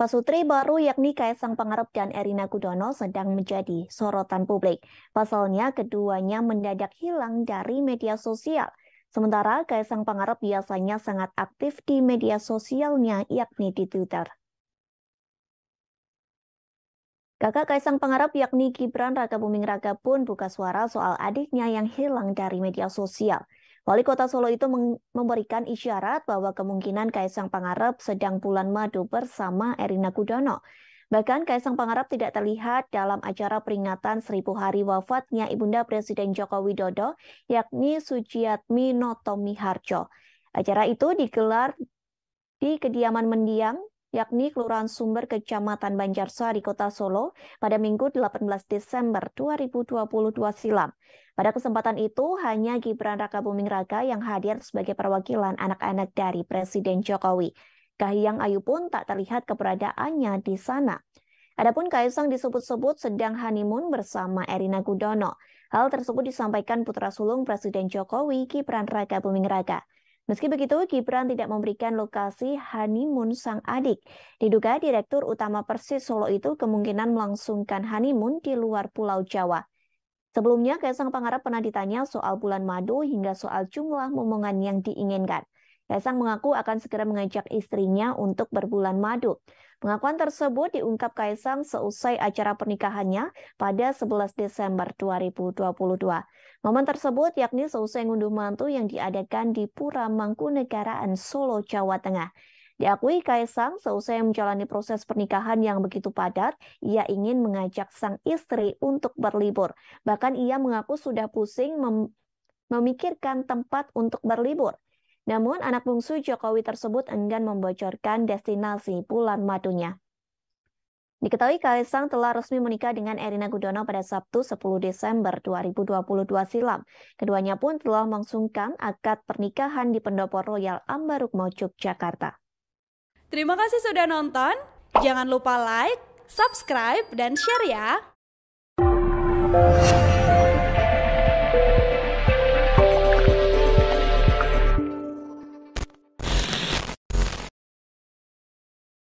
Pasutri baru yakni Kaisang Pangarep dan Erina Gudono sedang menjadi sorotan publik. Pasalnya keduanya mendadak hilang dari media sosial. Sementara Kaisang Pangarep biasanya sangat aktif di media sosialnya yakni di Twitter. Kakak Kaisang Pangarep yakni Gibran Raka Buming Raka pun buka suara soal adiknya yang hilang dari media sosial. Wali Kota Solo itu memberikan isyarat bahwa kemungkinan Kaisang Pangarep sedang bulan madu bersama Erina Kudono. Bahkan Kaisang Pangarep tidak terlihat dalam acara peringatan seribu hari wafatnya Ibunda Presiden Joko Widodo, yakni Sujiatmi Noto Harjo. Acara itu digelar di kediaman mendiang yakni Kelurahan Sumber Kecamatan Banjarsari, Kota Solo pada Minggu 18 Desember 2022 silam. Pada kesempatan itu, hanya Gibran Raka Buming Raka yang hadir sebagai perwakilan anak-anak dari Presiden Jokowi. Kahiyang Ayu pun tak terlihat keberadaannya di sana. Adapun Kaisang disebut-sebut sedang honeymoon bersama Erina Gudono. Hal tersebut disampaikan putra sulung Presiden Jokowi, Gibran Raka Buming Raka. Meski begitu, Gibran tidak memberikan lokasi honeymoon sang adik. Diduga Direktur Utama Persis Solo itu kemungkinan melangsungkan honeymoon di luar Pulau Jawa. Sebelumnya, Kaisang Pangarap pernah ditanya soal bulan madu hingga soal jumlah momongan yang diinginkan. Kaisang mengaku akan segera mengajak istrinya untuk berbulan madu. Pengakuan tersebut diungkap Kaisang seusai acara pernikahannya pada 11 Desember 2022. Momen tersebut yakni seusai ngunduh mantu yang diadakan di Pura Mangkunegaraan Solo, Jawa Tengah. Diakui Kaisang seusai menjalani proses pernikahan yang begitu padat, ia ingin mengajak sang istri untuk berlibur. Bahkan ia mengaku sudah pusing mem memikirkan tempat untuk berlibur. Namun, anak bungsu Jokowi tersebut enggan membocorkan destinasi bulan madunya. Diketahui Kaisang telah resmi menikah dengan Erina Gudono pada Sabtu 10 Desember 2022 silam. Keduanya pun telah mengsungkan akad pernikahan di Pendopo Royal Ambarukmo, Yogyakarta. Terima kasih sudah nonton. Jangan lupa like, subscribe, dan share ya.